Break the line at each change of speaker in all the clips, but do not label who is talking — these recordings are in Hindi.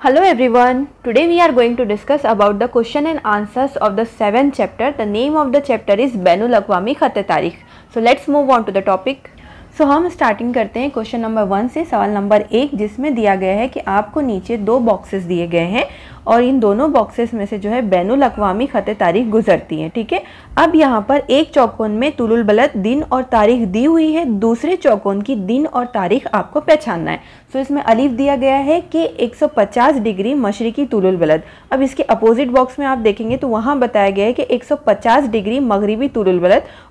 Hello everyone, today we are going to discuss about the question and answers of the 7th chapter. The name of the chapter is Benul Akwami Khate Tariq. So let's move on to the topic. So so, हम स्टार्टिंग करते हैं क्वेश्चन नंबर वन से सवाल नंबर एक जिसमें दिया गया है कि आपको नीचे दो बॉक्सेस दिए गए हैं और इन दोनों बॉक्सेस में से जो है बैन अवी ख़त तारीख गुजरती है ठीक है अब यहाँ पर एक चौकोन में तुलुल दिन और तारीख दी हुई है दूसरे चौकोन की दिन और तारीख आपको पहचानना है सो इसमें अलीफ दिया गया है कि 150 डिग्री मशरकी तुलुल अब इसके अपोजिट बॉक्स में आप देखेंगे तो वहाँ बताया गया है कि 150 डिग्री मगरबी तुलुल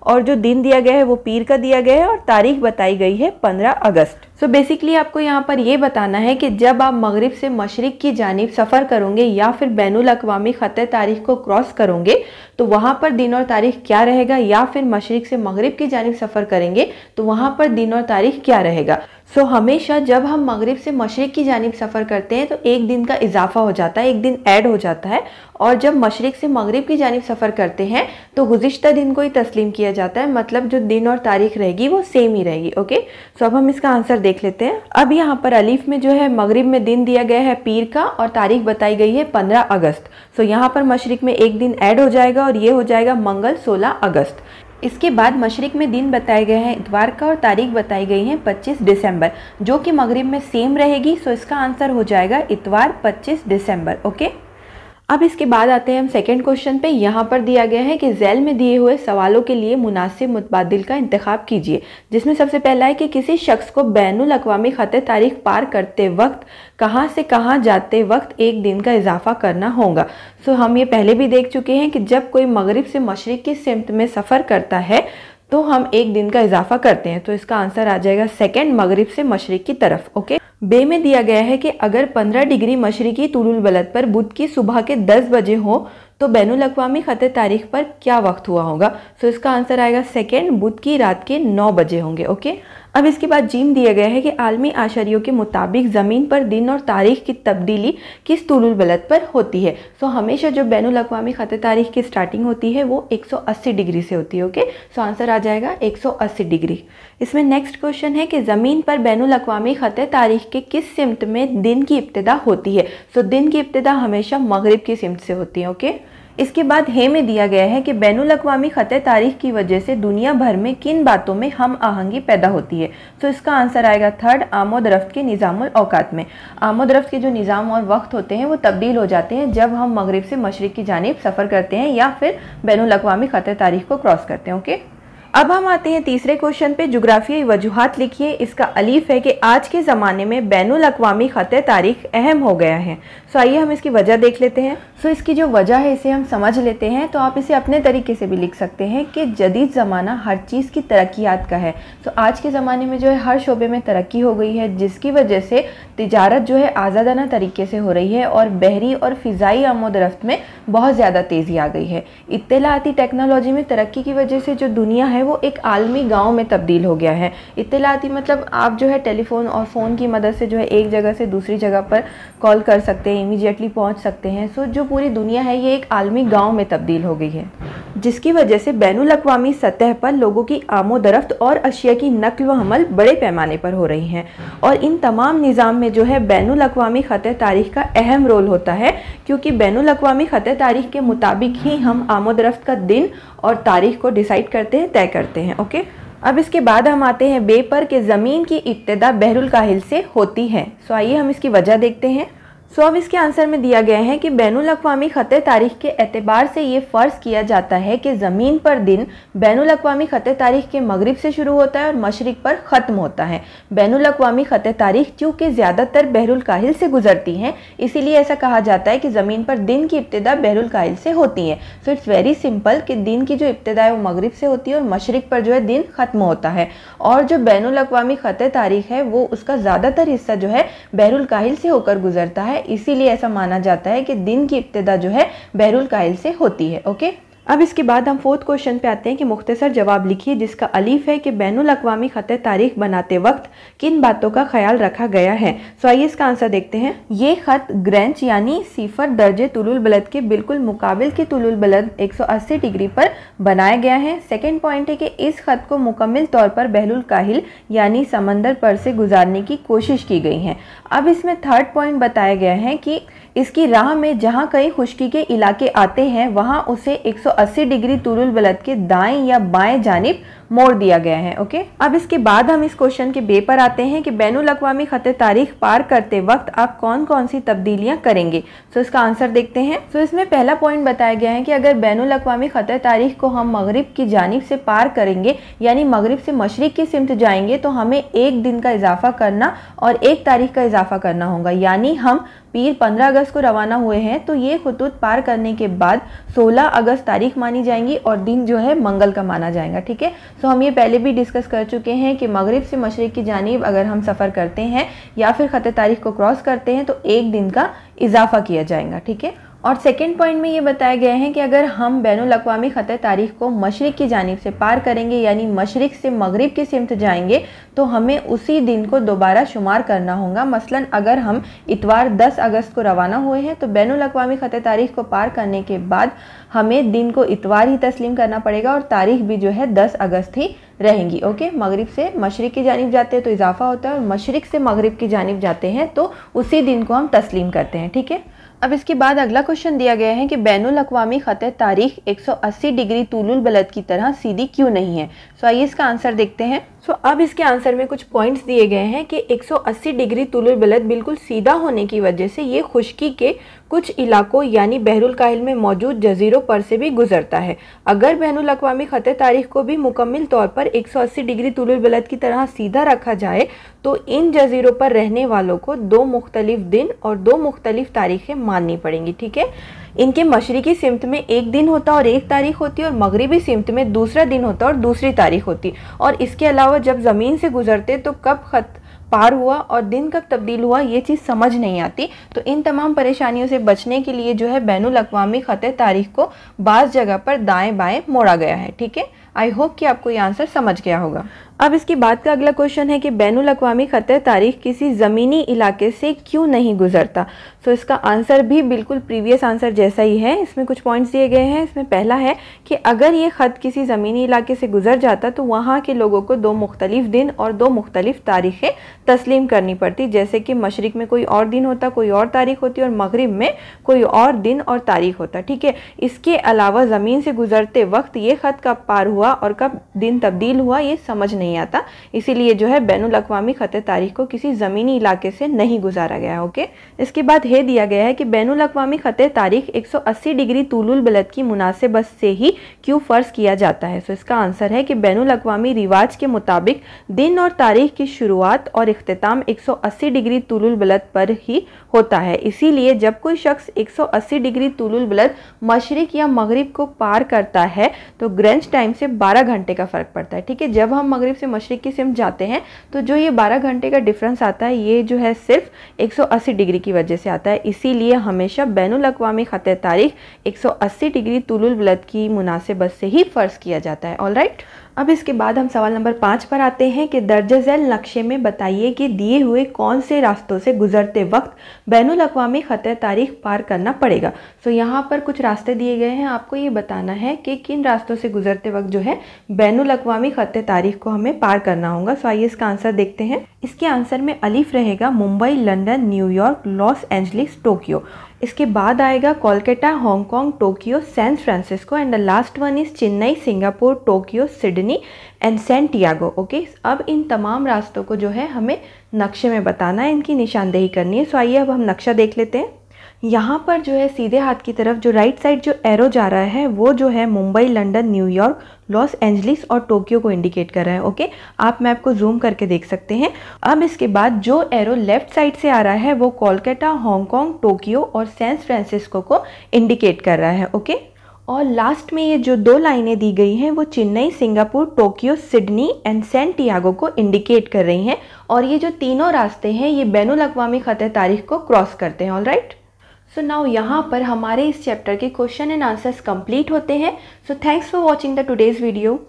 और जो दिन दिया गया है वो पीर का दिया गया है और तारीख बताई गई है पंद्रह अगस्त सो so बेसिकली आपको यहाँ पर यह बताना है कि जब आप मगरब से मशरक़ की जानब सफ़र करोगे या फिर बैन अवी ख़त तारीख को क्रॉस करोगे तो वहाँ पर दिन और तारीख क्या रहेगा या फिर मशरक़ से मगरब की जानब सफ़र करेंगे तो वहाँ पर दिन और तारीख क्या रहेगा सो so, हमेशा जब हम मगरिब से मशरक़ की जानब सफ़र करते हैं तो एक दिन का इजाफा हो जाता है एक दिन ऐड हो जाता है और जब मशरक़ से मगरिब की जानब सफ़र करते हैं तो गुज्त दिन को ही तस्लीम किया जाता है मतलब जो दिन और तारीख रहेगी वो सेम ही रहेगी ओके सो so, अब हम इसका आंसर देख लेते हैं अब यहाँ पर अलीफ में जो है मगरब में दिन दिया गया है पीर का और तारीख बताई गई है पंद्रह अगस्त सो so, यहाँ पर मशरक़ में एक दिन ऐड हो जाएगा और ये हो जाएगा मंगल सोलह अगस्त इसके बाद मशरक़ में दिन बताए गए हैं इतवार का और तारीख बताई गई है 25 दिसंबर जो कि मगरिब में सेम रहेगी सो इसका आंसर हो जाएगा इतवार 25 दिसंबर ओके अब इसके बाद आते हैं हम सेकेंड क्वेश्चन पे यहाँ पर दिया गया है कि जैल में दिए हुए सवालों के लिए मुनासिब मुतबादिल का इंतखा कीजिए जिसमें सबसे पहला है कि किसी शख्स को बैन अवी ख़त तारीख पार करते वक्त कहाँ से कहाँ जाते वक्त एक दिन का इजाफा करना होगा सो हम ये पहले भी देख चुके हैं कि जब कोई मगरब से मशरक़ की सिमत में सफ़र करता है तो हम एक दिन का इजाफा करते हैं तो इसका आंसर आ जाएगा सेकेंड मगरब से मशरक़ की तरफ ओके बे में दिया गया है कि अगर 15 डिग्री मशरकी तुलुल बलत पर बुध की सुबह के 10 बजे हो तो बैन अवी ख़त तारीख पर क्या वक्त हुआ होगा सो so इसका आंसर आएगा सेकेंड बुध की रात के 9 बजे होंगे ओके अब इसके बाद जीम दिया गया है कि आलमी आशारियों के मुताबिक ज़मीन पर दिन और तारीख की तब्दीली किस तुलुल बलद पर होती है सो हमेशा जो बैन अवी ख़त तारीख की स्टार्टिंग होती है वो 180 डिग्री से होती है ओके सो आंसर आ जाएगा 180 डिग्री इसमें नेक्स्ट क्वेश्चन है कि ज़मीन पर बैन अवी ख़त तारीख के किस सिमत में दिन की इब्तदा होती है सो दिन की इब्तदा हमेशा मगरब की सिमत से होती है ओके okay? इसके बाद हे में दिया गया है कि बैन अवी ख़त तारीख की वजह से दुनिया भर में किन बातों में हम आहंगी पैदा होती है तो इसका आंसर आएगा थर्ड आमो दरख्त के निज़ाम अवकात में आमो दरख्त के जो निज़ाम और वक्त होते हैं वो तब्दील हो जाते हैं जब हम मगरब से मशरक़ की जानब सफ़र करते हैं या फिर बैन अवी ख़त तारीख को क्रॉस करते हैं ओके अब हम आते हैं तीसरे क्वेश्चन पे जुग्राफियाई वजूहत लिखिए इसका अलीफ है कि आज के ज़माने में बैन अवी ख़त तारीख अहम हो गया है सो आइए हम इसकी वजह देख लेते हैं सो इसकी जो वजह है इसे हम समझ लेते हैं तो आप इसे अपने तरीके से भी लिख सकते हैं कि जदीद ज़माना हर चीज़ की तरक्यात का है सो आज के ज़माने में जो है हर शोबे में तरक्की हो गई है जिसकी वजह से तजारत जो है आज़ादाना तरीके से हो रही है और बहरी और फ़िज़ाई आमोदरफ्त में बहुत ज़्यादा तेज़ी आ गई है इतलाती टेक्नोलॉजी में तरक्की की वजह से जो दुनिया है वो एक आलमी गाँव में तब्दील हो गया है इतलाती मतलब आप जो है टेलीफोन और फ़ोन की मदद से जो है एक जगह से दूसरी जगह पर कॉल कर सकते हैं इमीजिएटली पहुँच सकते हैं सो जो पूरी दुनिया है ये एक आलमी गाँव में तब्दील हो गई है जिसकी वजह से बैन अवी सतह पर लोगों की आमोदरफ्त और अशिया की नकल व हमल बड़े पैमाने पर हो रही हैं और इन तमाम निज़ाम में जो है बैन अवी ख़त तारीख का अहम रोल होता है क्योंकि बैन अवी ख़त तारीख के मुताबिक ही हम आमोदरफ्त का दिन और तारीख को डिसाइड करते हैं तय करते हैं ओके अब इसके बाद हम आते हैं बे पर कि ज़मीन की इब्तदा बहरुल काहिल से होती है सो आइए हम इसकी वजह देखते हैं सो अब इसके आंसर में दिया गया है कि बैन अवी ख़त तारीख के अतबार से ये फ़र्ज़ किया जाता है कि ज़मीन पर दिन बैन अवी ख़त तारीख के मगरब से शुरू होता है और मशरक़ पर ख़त्म होता है बैन अवी ख़त तारीख चूँकि ज़्यादातर बहरुल काहिल से गुजरती हैं इसीलिए ऐसा कहा जाता है कि ज़मीन पर दिन की इब्तदा बहरुल काहिल से होती है सो इट्स वेरी सिंपल कि दिन की जो इब्तदा है वो मगरब से होती है और मशरक़ पर जो है दिन ख़त्म होता है और जो बैन अवी ख़त तारीख है वो उसका ज़्यादातर हिस्सा जो है बहरुल काहिल से होकर गुजरता है इसीलिए ऐसा माना जाता है कि दिन की इब्तदा जो है बहरुल कायल से होती है ओके अब इसके बाद हम फोर्थ क्वेश्चन पे आते हैं कि मुख्तसर जवाब लिखिए जिसका अलीफ है कि बैन अवी ख़त तारीख बनाते वक्त किन बातों का ख्याल रखा गया है सो आइए इसका आंसर देखते हैं ये ख़त ग्रेंच यानी सिफर दर्जे तुलुल बलद के बिल्कुल मुकाबल के तुलुल बलद 180 डिग्री पर बनाया गया है सेकेंड पॉइंट है कि इस ख़त को मुकम्मल तौर पर बहलुल काहिल यानी समंदर पर से गुजारने की कोशिश की गई है अब इसमें थर्ड पॉइंट बताया गया है कि इसकी राह में जहाँ कई खुश्की के इलाके आते हैं वहाँ उसे एक 180 डिग्री तुरुल बलद के दाएं या बाएं जानब मोड़ दिया गया है ओके अब इसके बाद हम इस क्वेश्चन के बे पर आते हैं कि बैन अवी ख़त तारीख पार करते वक्त आप कौन कौन सी तब्दीलियां करेंगे सो इसका आंसर देखते हैं सो इसमें पहला पॉइंट बताया गया है कि अगर बैन अवी ख़त तारीख को हम मगरब की जानब से पार करेंगे यानी मगरब से मशरक़ की सिमत जाएंगे तो हमें एक दिन का इजाफा करना और एक तारीख का इजाफा करना होगा यानी हम पीर 15 अगस्त को रवाना हुए हैं तो ये खतूत पार करने के बाद 16 अगस्त तारीख मानी जाएंगी और दिन जो है मंगल का माना जाएगा ठीक है सो तो हम ये पहले भी डिस्कस कर चुके हैं कि मगरब से मशरक़ की जानब अगर हम सफ़र करते हैं या फिर ख़त तारीख को क्रॉस करते हैं तो एक दिन का इजाफा किया जाएगा ठीक है और सेकेंड पॉइंट में ये बताया गया है कि अगर हम बैन अवी ख़त तारीख को मशरक़ की जानब से पार करेंगे यानी मशरक़ से मगरब की सिमत जाएंगे तो हमें उसी दिन को दोबारा शुमार करना होगा मसलन अगर हम इतवार 10 अगस्त को रवाना हुए हैं तो बैन अवी ख़त तारीख को पार करने के बाद हमें दिन को इतवार ही तस्लीम करना पड़ेगा और तारीख भी जो है दस अगस्त ही रहेंगी ओके मगरब से मशरक़ की जानब जाते हैं तो इजाफ़ा होता है और मशरक़ से मगरब की जानब जाते हैं तो उसी दिन को हम तस्लीम करते हैं ठीक है अब इसके बाद अगला क्वेश्चन दिया गया है कि बैन अवी ख़त तारीख 180 डिग्री तूलुल बलद की तरह सीधी क्यों नहीं है सो आइए इसका आंसर देखते हैं सो so, अब इसके आंसर में कुछ पॉइंट्स दिए गए हैं कि 180 डिग्री तुलुल बलद बिल्कुल सीधा होने की वजह से ये खुश्की के कुछ इलाकों यानी बहरुल काहिल में मौजूद जजीरों पर से भी गुजरता है अगर बैन अवी ख़त तारीख को भी मुकम्मल तौर पर 180 डिग्री तुलुल बलद की तरह सीधा रखा जाए तो इन जजीरों पर रहने वालों को दो मुख्तलिफ दिन और दो मुख्तलिफ तारीखें माननी पड़ेंगी ठीक है इनके मशरक़ी सिमत में एक दिन होता और एक तारीख होती और मगरबी सिमत में दूसरा दिन होता और दूसरी तारीख होती और इसके अलावा जब ज़मीन से गुजरते तो कब खत पार हुआ और दिन कब तब्दील हुआ ये चीज़ समझ नहीं आती तो इन तमाम परेशानियों से बचने के लिए जो है बैन अवी ख़त तारीख को बाज़ जगह पर दाएँ बाएँ मोड़ा गया है ठीक है आई होप कि आपको ये आंसर समझ गया होगा अब इसकी बात का अगला क्वेश्चन है कि बैन अवी ख़त तारीख किसी ज़मीनी इलाके से क्यों नहीं गुजरता सो so, इसका आंसर भी बिल्कुल प्रीवियस आंसर जैसा ही है इसमें कुछ पॉइंट्स दिए गए हैं इसमें पहला है कि अगर ये ख़त किसी ज़मीनी इलाके से गुजर जाता तो वहाँ के लोगों को दो मुख्तलिफ़ दिन और दो मुख्तलिफ़ तारीखें तस्लीम करनी पड़ती जैसे कि मशरक़ में कोई और दिन होता कोई और तारीख होती और मगरब में कोई और दिन और तारीख होता ठीक है इसके अलावा ज़मीन से गुजरते वक्त ये ख़त कब पार हुआ हुआ और कब दिन तब्दील हुआ ये समझ नहीं आता इसीलिए जो है बैन अवी ख़त तारीख को किसी ज़मीनी इलाके से नहीं गुजारा गया ओके इसके बाद यह दिया गया है कि बैन अवी ख़त तारीख 180 डिग्री तुलुल बलद की मुनासिबत से ही क्यों फ़र्ज़ किया जाता है सो इसका आंसर है कि बैन अवी रिवाज के मुताबिक दिन और तारीख की शुरुआत और अख्ताम एक डिग्री तुलुल बलद पर ही होता है इसीलिए जब कोई शख्स 180 डिग्री तुलुल बलद मशरक़ या मगरब को पार करता है तो ग्रंच टाइम से बारह 12 घंटे का फ़र्क पड़ता है ठीक है जब हम मगरिब से मशरक़ की सिम जाते हैं तो जो ये 12 घंटे का डिफरेंस आता है ये जो है सिर्फ 180 डिग्री की वजह से आता है इसीलिए हमेशा बैन अवी ख़त तारीख 180 डिग्री तुलुल बलद की मुनासिबत से ही फ़र्ज़ किया जाता है ऑल राइट अब इसके बाद हम सवाल नंबर पाँच पर आते हैं कि दर्ज झैल नक्शे में बताइए कि दिए हुए कौन से रास्तों से गुजरते वक्त बैन अवी ख़तः तारीख पार करना पड़ेगा सो यहाँ पर कुछ रास्ते दिए गए हैं आपको ये बताना है कि किन रास्तों से गुजरते वक्त जो है बैन अवी ख़तः तारीख को हमें पार करना होगा सो आइए इसका आंसर देखते हैं इसके आंसर में अलीफ रहेगा Mumbai London New York Los Angeles Tokyo इसके बाद आएगा Kolkata Hong Kong Tokyo San Francisco and the last one is Chennai Singapore Tokyo Sydney and Santiago okay अब इन तमाम रास्तों को जो है हमें नक्शे में बताना है इनकी निशानदेही करनी है सो आइए अब हम नक्शा देख लेते हैं यहाँ पर जो है सीधे हाथ की तरफ जो राइट साइड जो एरो जा रहा है वो जो है Mumbai London New York Los Angeles और टोक्यो को इंडिकेट कर रहा है ओके आप मैप को जूम करके देख सकते हैं अब इसके बाद जो एरो लेफ्ट साइड से आ रहा है वो कोलकाता हांगकॉन्ग टोक्यो और सैन फ्रांसिस्को को इंडिकेट कर रहा है ओके और लास्ट में ये जो दो लाइनें दी गई हैं वो Chennai Singapore Tokyo Sydney and Santiago को इंडिकेट कर रही हैं और ये जो तीनों रास्ते हैं ये बैनुल अकवामी ख़त तारीख को क्रॉस करते हैं ऑल राइट सो नाउ यहाँ पर हमारे इस चैप्टर के क्वेश्चन एंड आंसर्स कंप्लीट होते हैं so thanks for watching the today's video